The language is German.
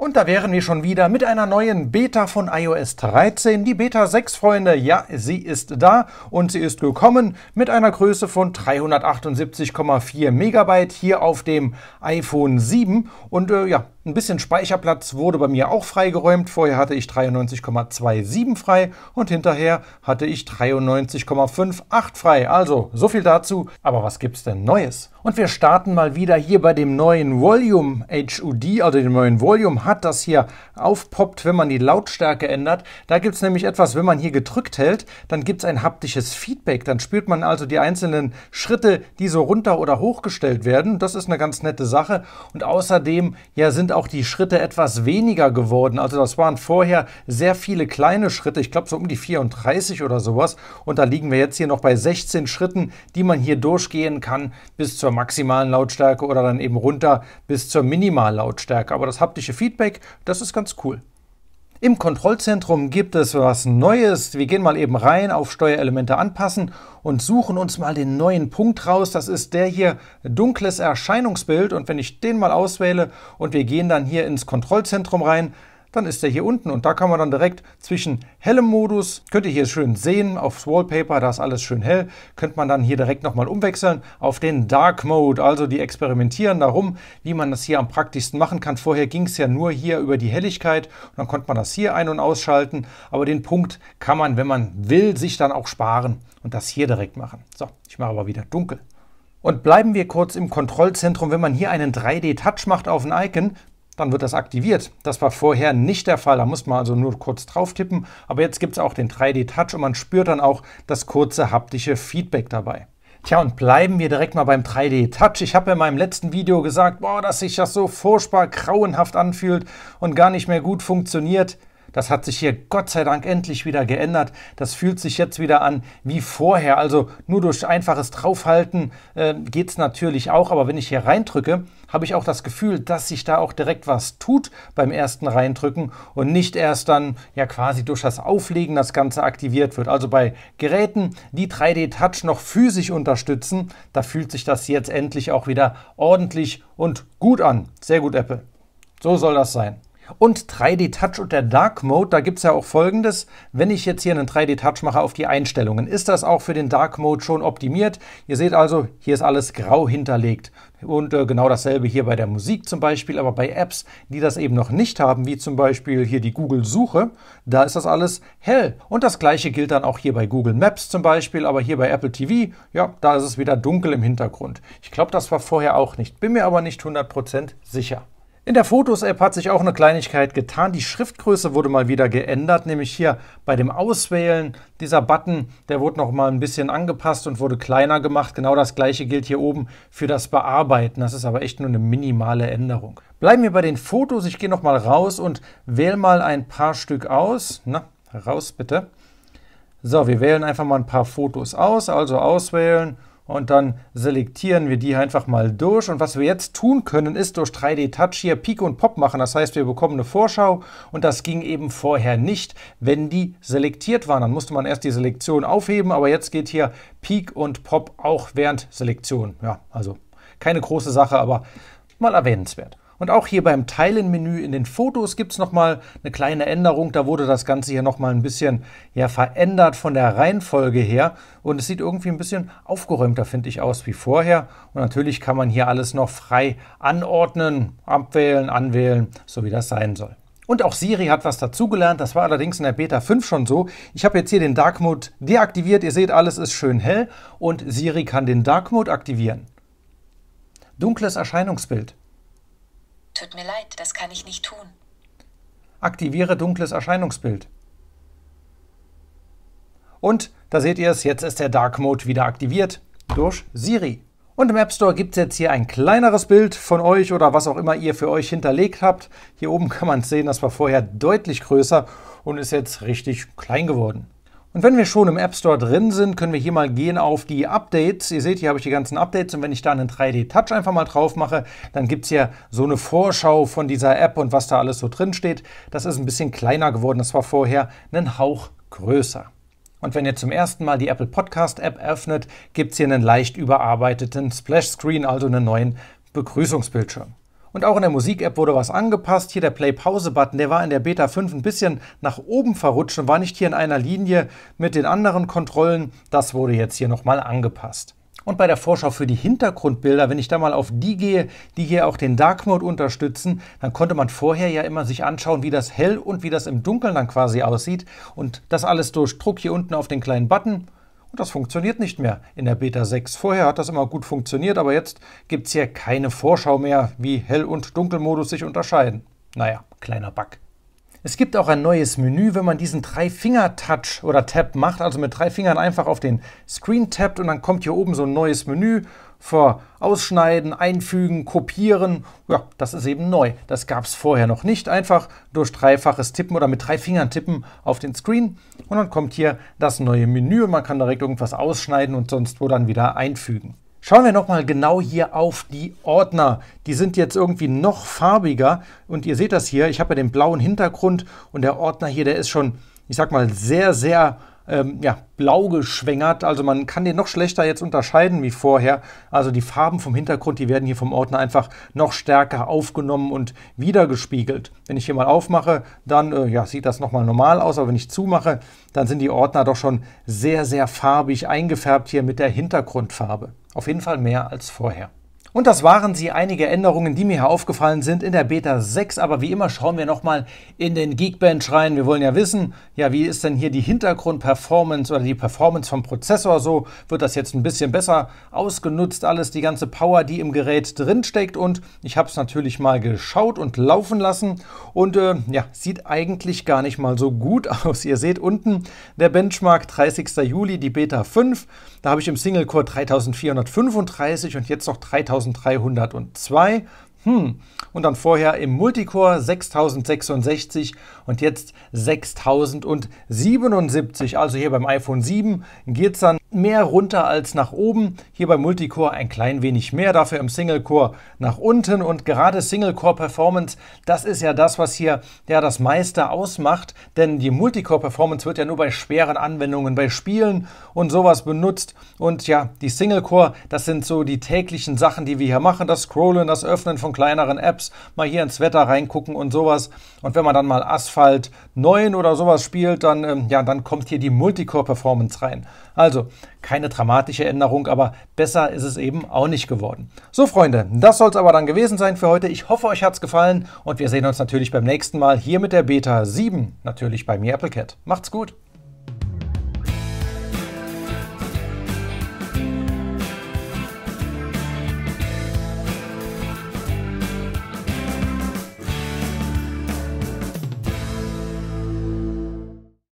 Und da wären wir schon wieder mit einer neuen Beta von iOS 13. Die Beta 6, Freunde, ja, sie ist da und sie ist gekommen mit einer Größe von 378,4 Megabyte hier auf dem iPhone 7. Und äh, ja, ein bisschen Speicherplatz wurde bei mir auch freigeräumt. Vorher hatte ich 93,27 frei und hinterher hatte ich 93,58 frei. Also, so viel dazu. Aber was gibt's denn Neues? Und wir starten mal wieder hier bei dem neuen Volume HUD, also dem neuen Volume hat das hier aufpoppt, wenn man die Lautstärke ändert. Da gibt es nämlich etwas, wenn man hier gedrückt hält, dann gibt es ein haptisches Feedback. Dann spürt man also die einzelnen Schritte, die so runter oder hochgestellt werden. Das ist eine ganz nette Sache. Und außerdem, ja, sind sind auch die Schritte etwas weniger geworden. Also das waren vorher sehr viele kleine Schritte, ich glaube so um die 34 oder sowas. Und da liegen wir jetzt hier noch bei 16 Schritten, die man hier durchgehen kann bis zur maximalen Lautstärke oder dann eben runter bis zur Minimallautstärke. Aber das haptische Feedback, das ist ganz cool. Im Kontrollzentrum gibt es was Neues. Wir gehen mal eben rein auf Steuerelemente anpassen und suchen uns mal den neuen Punkt raus. Das ist der hier, dunkles Erscheinungsbild. Und wenn ich den mal auswähle und wir gehen dann hier ins Kontrollzentrum rein, dann ist der hier unten und da kann man dann direkt zwischen hellem Modus, könnt ihr hier schön sehen, aufs Wallpaper, da ist alles schön hell, könnt man dann hier direkt nochmal umwechseln auf den Dark Mode. Also die experimentieren darum, wie man das hier am praktischsten machen kann. Vorher ging es ja nur hier über die Helligkeit und dann konnte man das hier ein- und ausschalten. Aber den Punkt kann man, wenn man will, sich dann auch sparen und das hier direkt machen. So, ich mache aber wieder dunkel. Und bleiben wir kurz im Kontrollzentrum, wenn man hier einen 3D-Touch macht auf ein Icon, dann wird das aktiviert. Das war vorher nicht der Fall, da muss man also nur kurz drauf tippen, aber jetzt gibt es auch den 3D-Touch und man spürt dann auch das kurze haptische Feedback dabei. Tja, und bleiben wir direkt mal beim 3D-Touch. Ich habe in meinem letzten Video gesagt, boah, dass sich das so furchtbar grauenhaft anfühlt und gar nicht mehr gut funktioniert. Das hat sich hier Gott sei Dank endlich wieder geändert. Das fühlt sich jetzt wieder an wie vorher. Also nur durch einfaches Draufhalten äh, geht es natürlich auch. Aber wenn ich hier reindrücke, habe ich auch das Gefühl, dass sich da auch direkt was tut beim ersten Reindrücken und nicht erst dann ja quasi durch das Auflegen das Ganze aktiviert wird. Also bei Geräten, die 3D-Touch noch physisch unterstützen, da fühlt sich das jetzt endlich auch wieder ordentlich und gut an. Sehr gut, Apple. So soll das sein. Und 3D-Touch und der Dark Mode, da gibt es ja auch folgendes. Wenn ich jetzt hier einen 3D-Touch mache auf die Einstellungen, ist das auch für den Dark Mode schon optimiert. Ihr seht also, hier ist alles grau hinterlegt. Und äh, genau dasselbe hier bei der Musik zum Beispiel, aber bei Apps, die das eben noch nicht haben, wie zum Beispiel hier die Google-Suche, da ist das alles hell. Und das gleiche gilt dann auch hier bei Google Maps zum Beispiel, aber hier bei Apple TV, ja, da ist es wieder dunkel im Hintergrund. Ich glaube, das war vorher auch nicht, bin mir aber nicht 100% sicher. In der Fotos-App hat sich auch eine Kleinigkeit getan. Die Schriftgröße wurde mal wieder geändert, nämlich hier bei dem Auswählen. Dieser Button, der wurde noch mal ein bisschen angepasst und wurde kleiner gemacht. Genau das gleiche gilt hier oben für das Bearbeiten. Das ist aber echt nur eine minimale Änderung. Bleiben wir bei den Fotos. Ich gehe noch mal raus und wähle mal ein paar Stück aus. Na, raus bitte. So, wir wählen einfach mal ein paar Fotos aus. Also auswählen und dann selektieren wir die einfach mal durch. Und was wir jetzt tun können, ist durch 3D-Touch hier Pik und Pop machen. Das heißt, wir bekommen eine Vorschau und das ging eben vorher nicht, wenn die selektiert waren. Dann musste man erst die Selektion aufheben, aber jetzt geht hier Peak und Pop auch während Selektion. Ja, also keine große Sache, aber mal erwähnenswert. Und auch hier beim Teilen-Menü in den Fotos gibt es nochmal eine kleine Änderung. Da wurde das Ganze hier nochmal ein bisschen ja, verändert von der Reihenfolge her. Und es sieht irgendwie ein bisschen aufgeräumter, finde ich, aus wie vorher. Und natürlich kann man hier alles noch frei anordnen, abwählen, anwählen, so wie das sein soll. Und auch Siri hat was dazugelernt. Das war allerdings in der Beta 5 schon so. Ich habe jetzt hier den Dark Mode deaktiviert. Ihr seht, alles ist schön hell und Siri kann den Dark Mode aktivieren. Dunkles Erscheinungsbild. Tut mir leid, das kann ich nicht tun. Aktiviere dunkles Erscheinungsbild. Und da seht ihr es, jetzt ist der Dark Mode wieder aktiviert durch Siri. Und im App Store gibt es jetzt hier ein kleineres Bild von euch oder was auch immer ihr für euch hinterlegt habt. Hier oben kann man sehen, das war vorher deutlich größer und ist jetzt richtig klein geworden. Und wenn wir schon im App Store drin sind, können wir hier mal gehen auf die Updates. Ihr seht, hier habe ich die ganzen Updates und wenn ich da einen 3D-Touch einfach mal drauf mache, dann gibt es hier so eine Vorschau von dieser App und was da alles so drin steht. Das ist ein bisschen kleiner geworden, das war vorher einen Hauch größer. Und wenn ihr zum ersten Mal die Apple Podcast App öffnet, gibt es hier einen leicht überarbeiteten Splash Screen, also einen neuen Begrüßungsbildschirm. Und auch in der Musik-App wurde was angepasst. Hier der Play-Pause-Button, der war in der Beta 5 ein bisschen nach oben verrutscht und war nicht hier in einer Linie mit den anderen Kontrollen. Das wurde jetzt hier nochmal angepasst. Und bei der Vorschau für die Hintergrundbilder, wenn ich da mal auf die gehe, die hier auch den Dark Mode unterstützen, dann konnte man vorher ja immer sich anschauen, wie das hell und wie das im Dunkeln dann quasi aussieht. Und das alles durch Druck hier unten auf den kleinen Button. Und das funktioniert nicht mehr in der Beta 6. Vorher hat das immer gut funktioniert, aber jetzt gibt es hier keine Vorschau mehr, wie Hell- und Dunkelmodus sich unterscheiden. Naja, kleiner Bug. Es gibt auch ein neues Menü, wenn man diesen Drei-Finger-Touch oder Tap macht, also mit drei Fingern einfach auf den Screen tappt und dann kommt hier oben so ein neues Menü vor Ausschneiden, Einfügen, Kopieren. Ja, das ist eben neu. Das gab es vorher noch nicht. Einfach durch dreifaches Tippen oder mit drei Fingern tippen auf den Screen und dann kommt hier das neue Menü und man kann direkt irgendwas ausschneiden und sonst wo dann wieder einfügen. Schauen wir nochmal genau hier auf die Ordner. Die sind jetzt irgendwie noch farbiger und ihr seht das hier, ich habe ja den blauen Hintergrund und der Ordner hier, der ist schon, ich sag mal, sehr, sehr ähm, ja, blau geschwängert. Also man kann den noch schlechter jetzt unterscheiden wie vorher. Also die Farben vom Hintergrund, die werden hier vom Ordner einfach noch stärker aufgenommen und wiedergespiegelt. Wenn ich hier mal aufmache, dann äh, ja, sieht das nochmal normal aus, aber wenn ich zumache, dann sind die Ordner doch schon sehr, sehr farbig eingefärbt hier mit der Hintergrundfarbe. Auf jeden Fall mehr als vorher. Und das waren sie einige Änderungen, die mir hier aufgefallen sind in der Beta 6. Aber wie immer schauen wir nochmal in den Geekbench rein. Wir wollen ja wissen, ja, wie ist denn hier die Hintergrundperformance oder die Performance vom Prozessor so? Wird das jetzt ein bisschen besser ausgenutzt, alles, die ganze Power, die im Gerät drinsteckt? Und ich habe es natürlich mal geschaut und laufen lassen. Und äh, ja, sieht eigentlich gar nicht mal so gut aus. Ihr seht unten der Benchmark 30. Juli, die Beta 5. Da habe ich im Single-Core 3435 und jetzt noch 3435. 6302. Hm. Und dann vorher im Multicore 6066 und jetzt 6077. Also hier beim iPhone 7 geht es dann mehr runter als nach oben. Hier beim Multicore ein klein wenig mehr, dafür im Single-Core nach unten. Und gerade single core Performance, das ist ja das, was hier ja das meiste ausmacht. Denn die Multicore Performance wird ja nur bei schweren Anwendungen, bei Spielen und sowas benutzt. Und ja, die Single-Core, das sind so die täglichen Sachen, die wir hier machen. Das Scrollen, das Öffnen von kleineren Apps, mal hier ins Wetter reingucken und sowas. Und wenn man dann mal Asphalt 9 oder sowas spielt, dann, ähm, ja, dann kommt hier die Multicore Performance rein. Also, keine dramatische Änderung, aber besser ist es eben auch nicht geworden. So, Freunde, das soll es aber dann gewesen sein für heute. Ich hoffe, euch hat es gefallen und wir sehen uns natürlich beim nächsten Mal hier mit der Beta 7, natürlich bei mir Applecat. Macht's gut!